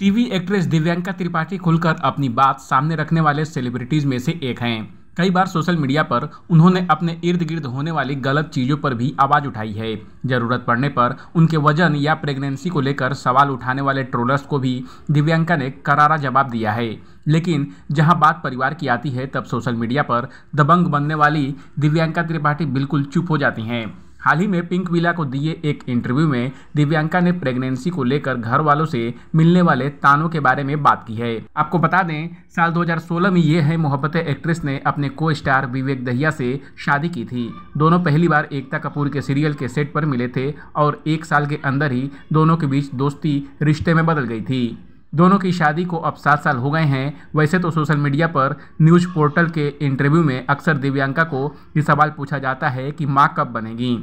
TV actress Divyanka Tripathi खुलकर अपनी बात सामने रखने वाले सेलिब्रिटीज में से एक हैं कई बार सोशल मीडिया पर उन्होंने अपने इर्द गिर्द होने वाली गलत चीज़ों पर भी आवाज़ उठाई है ज़रूरत पड़ने पर उनके वजन या प्रेगनेंसी को लेकर सवाल उठाने वाले ट्रोलर्स को भी दिव्यांका ने करारा जवाब दिया है लेकिन जहां बात परिवार की आती है तब सोशल मीडिया पर दबंग बनने वाली दिव्यांका त्रिपाठी बिल्कुल चुप हो जाती हैं हाल ही में पिंक विला को दिए एक इंटरव्यू में दिव्यांका ने प्रेगनेंसी को लेकर घर वालों से मिलने वाले तानों के बारे में बात की है आपको बता दें साल 2016 में ये है मोहब्बत एक्ट्रेस ने अपने को स्टार विवेक दहिया से शादी की थी दोनों पहली बार एकता कपूर के सीरियल के सेट पर मिले थे और एक साल के अंदर ही दोनों के बीच दोस्ती रिश्ते में बदल गई थी दोनों की शादी को अब सात साल हो गए हैं वैसे तो सोशल मीडिया पर न्यूज पोर्टल के इंटरव्यू में अक्सर दिव्यांका को ये सवाल पूछा जाता है कि माँ कब बनेगी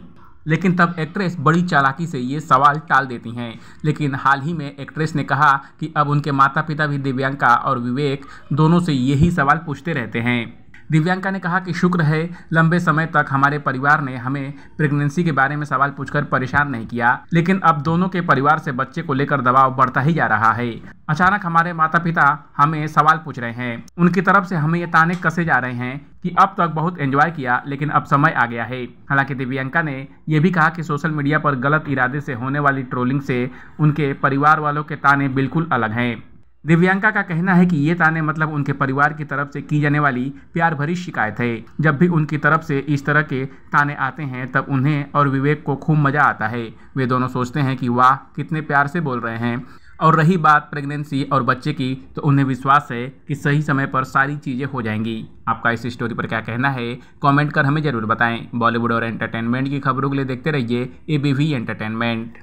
लेकिन तब एक्ट्रेस बड़ी चालाकी से ये सवाल टाल देती हैं लेकिन हाल ही में एक्ट्रेस ने कहा कि अब उनके माता पिता भी दिव्यांका और विवेक दोनों से यही सवाल पूछते रहते हैं दिव्यांका ने कहा कि शुक्र है लंबे समय तक हमारे परिवार ने हमें प्रेगनेंसी के बारे में सवाल पूछकर परेशान नहीं किया लेकिन अब दोनों के परिवार से बच्चे को लेकर दबाव बढ़ता ही जा रहा है अचानक हमारे माता पिता हमें सवाल पूछ रहे हैं उनकी तरफ से हमें ये ताने कसे जा रहे हैं कि अब तक बहुत एंजॉय किया लेकिन अब समय आ गया है हालांकि दिव्यांका ने यह भी कहा कि सोशल मीडिया पर गलत इरादे से होने वाली ट्रोलिंग से उनके परिवार वालों के ताने बिल्कुल अलग हैं दिव्यांका का कहना है कि ये ताने मतलब उनके परिवार की तरफ से की जाने वाली प्यार भरी शिकायत है जब भी उनकी तरफ से इस तरह के ताने आते हैं तब उन्हें और विवेक को खूब मज़ा आता है वे दोनों सोचते हैं कि वाह कितने प्यार से बोल रहे हैं और रही बात प्रेगनेंसी और बच्चे की तो उन्हें विश्वास है कि सही समय पर सारी चीज़ें हो जाएंगी आपका इस स्टोरी पर क्या कहना है कमेंट कर हमें ज़रूर बताएं बॉलीवुड और एंटरटेनमेंट की खबरों के लिए देखते रहिए ए एंटरटेनमेंट